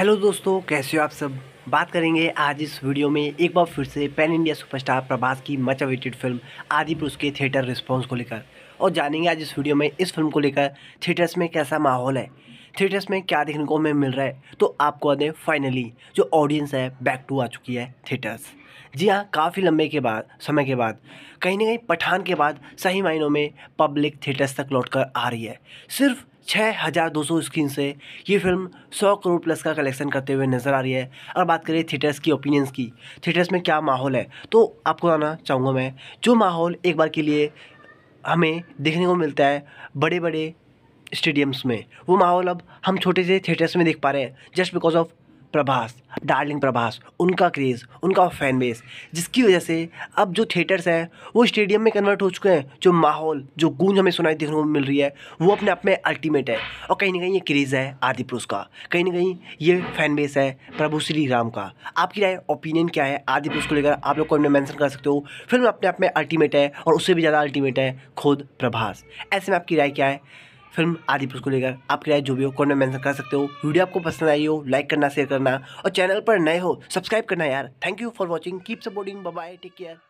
hello दोस्तों कैसे हो आप सब बात करेंगे आज इस वीडियो में एक बार फिर से पैन इंडिया सुपरस्टार प्रभास की मच अवेटेड फिल्म आदिपुरुष के थिएटर रिस्पांस को लेकर और जानेंगे आज इस वीडियो में इस फिल्म को लेकर थिएटर्स में कैसा माहौल है थिएटर्स में क्या देखने को हमें मिल रहा है तो आपको आदि फाइनली जो ऑडियंस है बैक टू आ चुकी है थिएटर्स जी हाँ काफ़ी लंबे के बाद समय के बाद कहीं ना कहीं पठान के बाद सही मायनों में पब्लिक थिएटर्स तक लौट कर आ रही है सिर्फ छः हज़ार दो सौ स्क्रीन से ये फिल्म सौ करोड़ प्लस का कलेक्शन करते हुए नज़र आ रही है अगर बात करें थिएटर्स की ओपिनियंस की थिएटर्स में क्या माहौल है तो आपको आना चाहूँगा मैं जो माहौल एक बार के लिए हमें देखने को मिलता है बड़े बड़े स्टेडियम्स में वो माहौल अब हम छोटे से थिएटर्स में देख पा रहे हैं just because of Prabhas darling Prabhas उनका क्रेज़ उनका फैन बेस जिसकी वजह से अब जो थिएटर्स हैं वो स्टेडियम में कन्वर्ट हो चुके हैं जो माहौल जो गूंज हमें सुनाई देखने को मिल रही है वो अपने आप में अल्टीमेट है और कहीं ना कहीं ये क्रेज़ है आदि पुरुष का कहीं ना कहीं ये फैन बेस है प्रभु श्री राम का आपकी राय ओपिनियन क्या है आदि पुरुष को लेकर आप लोग को हमने मैंसन कर सकते हो फिल्म अपने आप में अल्टीमेट है और उससे भी ज़्यादा अल्टीमेट है खुद प्रभास ऐसे में आपकी राय क्या है फिल्म आदि पुरुष को लेकर आपकी राय जो भी हो कॉमेंट में मेंशन कर सकते हो वीडियो आपको पसंद आई हो लाइक करना शेयर करना और चैनल पर नए हो सब्सक्राइब करना यार thank you for watching keep supporting bye take care